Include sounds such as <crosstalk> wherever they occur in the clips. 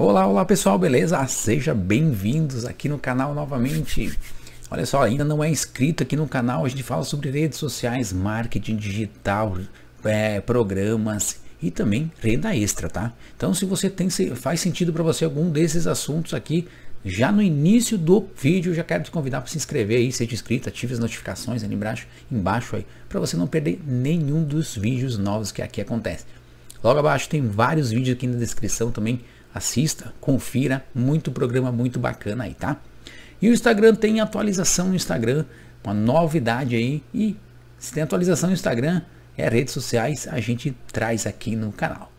Olá, olá pessoal, beleza? Ah, Sejam bem-vindos aqui no canal novamente. Olha só, ainda não é inscrito aqui no canal, a gente fala sobre redes sociais, marketing digital, é, programas e também renda extra, tá? Então, se você tem, se faz sentido para você algum desses assuntos aqui, já no início do vídeo, já quero te convidar para se inscrever aí, seja inscrito, ative as notificações ali embaixo, embaixo aí, para você não perder nenhum dos vídeos novos que aqui acontece. Logo abaixo tem vários vídeos aqui na descrição também assista, confira, muito programa muito bacana aí, tá? E o Instagram tem atualização no Instagram, uma novidade aí. E se tem atualização no Instagram, é redes sociais, a gente traz aqui no canal.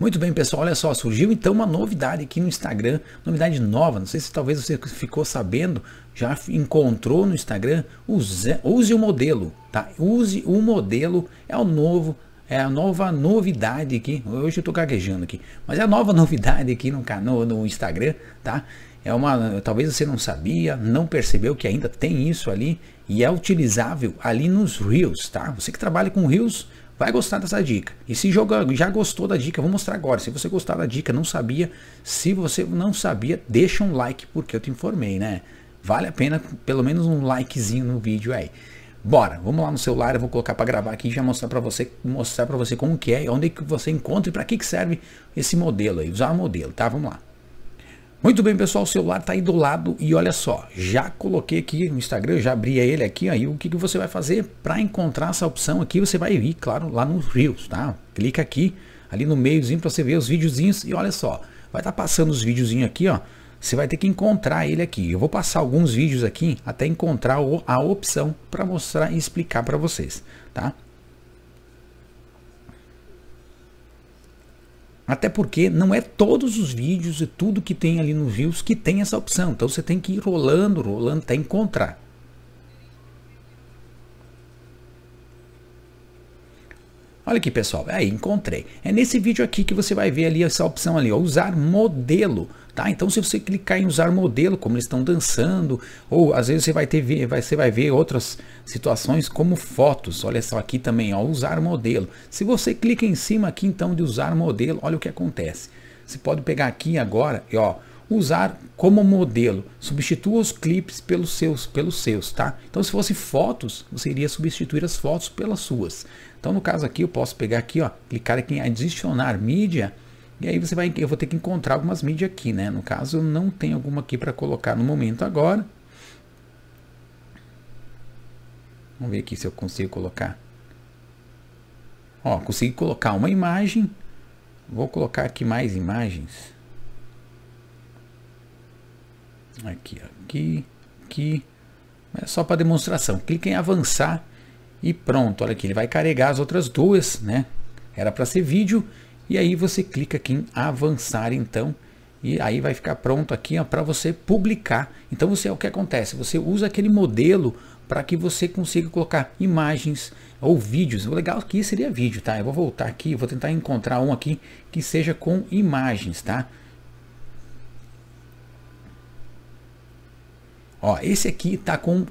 Muito bem, pessoal, olha só, surgiu então uma novidade aqui no Instagram, novidade nova, não sei se talvez você ficou sabendo, já encontrou no Instagram, use, use o modelo, tá? Use o modelo, é o novo é a nova novidade aqui. Hoje eu tô gaguejando aqui, mas é a nova <laughs> novidade aqui no canal, no Instagram, tá? É uma, talvez você não sabia, não percebeu que ainda tem isso ali e é utilizável ali nos Reels, tá? Você que trabalha com Reels, vai gostar dessa dica. E se joga, já gostou da dica, vou mostrar agora. Se você gostar da dica, não sabia, se você não sabia, deixa um like porque eu te informei, né? Vale a pena pelo menos um likezinho no vídeo aí. Bora, vamos lá no celular, eu vou colocar para gravar aqui e já mostrar para você, mostrar para você como que é, onde que você encontra e para que que serve esse modelo aí, usar o modelo, tá? Vamos lá. Muito bem, pessoal, o celular está aí do lado e olha só, já coloquei aqui no Instagram, já abri ele aqui, aí o que, que você vai fazer para encontrar essa opção aqui, você vai ir, claro, lá nos Reels, tá? Clica aqui, ali no meiozinho para você ver os videozinhos e olha só, vai estar tá passando os videozinhos aqui, ó, você vai ter que encontrar ele aqui. Eu vou passar alguns vídeos aqui até encontrar a opção para mostrar e explicar para vocês, tá? Até porque não é todos os vídeos e tudo que tem ali no views que tem essa opção. Então você tem que ir rolando, rolando até encontrar. Olha aqui pessoal, aí encontrei. É nesse vídeo aqui que você vai ver ali essa opção ali, ó, usar modelo Tá? Então, se você clicar em usar modelo, como eles estão dançando, ou às vezes você vai, ter, vai, você vai ver outras situações como fotos. Olha só aqui também, ó, usar modelo. Se você clica em cima aqui então de usar modelo, olha o que acontece. Você pode pegar aqui agora e ó, usar como modelo. Substitua os clipes pelos seus, pelos seus, tá? Então, se fosse fotos, você iria substituir as fotos pelas suas. Então, no caso aqui, eu posso pegar aqui, ó, clicar aqui em adicionar mídia e aí você vai, eu vou ter que encontrar algumas mídias aqui, né? No caso, eu não tenho alguma aqui para colocar no momento agora. Vamos ver aqui se eu consigo colocar. Ó, consegui colocar uma imagem. Vou colocar aqui mais imagens. Aqui, aqui, aqui. É só para demonstração. Clique em avançar e pronto. Olha aqui, ele vai carregar as outras duas, né? Era para ser vídeo e aí você clica aqui em avançar então e aí vai ficar pronto aqui para você publicar. Então você o que acontece? Você usa aquele modelo para que você consiga colocar imagens ou vídeos. O legal aqui seria vídeo, tá? Eu vou voltar aqui, vou tentar encontrar um aqui que seja com imagens, tá? Ó, esse aqui tá com,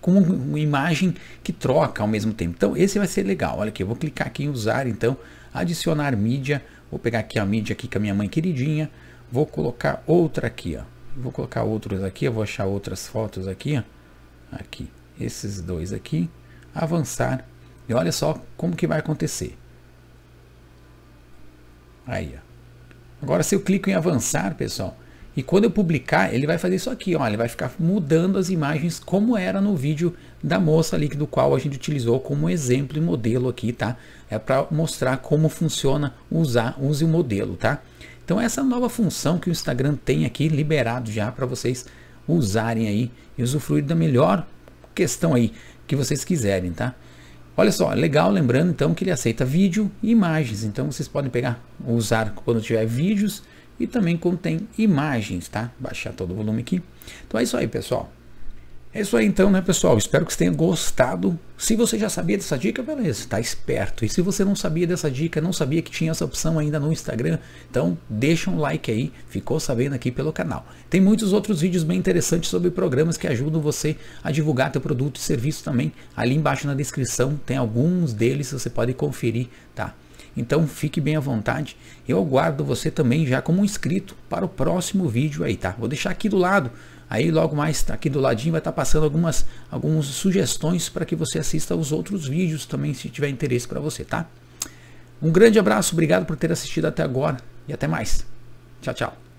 com uma imagem que troca ao mesmo tempo. Então, esse vai ser legal. Olha aqui, eu vou clicar aqui em usar, então, adicionar mídia. Vou pegar aqui a mídia aqui com a minha mãe queridinha. Vou colocar outra aqui, ó. Vou colocar outros aqui, eu vou achar outras fotos aqui, ó. Aqui, esses dois aqui. Avançar. E olha só como que vai acontecer. Aí, ó. Agora, se eu clico em avançar, pessoal, e quando eu publicar, ele vai fazer isso aqui, ó, ele vai ficar mudando as imagens como era no vídeo da moça ali, do qual a gente utilizou como exemplo e modelo aqui, tá? É para mostrar como funciona usar, use o modelo, tá? Então essa nova função que o Instagram tem aqui liberado já para vocês usarem aí e usufruir da melhor questão aí que vocês quiserem, tá? Olha só, legal, lembrando então que ele aceita vídeo e imagens, então vocês podem pegar, usar quando tiver vídeos e também contém imagens, tá? Baixar todo o volume aqui. Então é isso aí, pessoal. É isso aí então, né, pessoal? Espero que você tenha gostado. Se você já sabia dessa dica, beleza, está esperto. E se você não sabia dessa dica, não sabia que tinha essa opção ainda no Instagram, então deixa um like aí, ficou sabendo aqui pelo canal. Tem muitos outros vídeos bem interessantes sobre programas que ajudam você a divulgar teu produto e serviço também. Ali embaixo na descrição tem alguns deles, você pode conferir, tá? Então fique bem à vontade. Eu aguardo você também já como inscrito para o próximo vídeo aí, tá? Vou deixar aqui do lado. Aí logo mais aqui do ladinho vai estar tá passando algumas, algumas sugestões para que você assista os outros vídeos também se tiver interesse para você, tá? Um grande abraço, obrigado por ter assistido até agora e até mais. Tchau, tchau.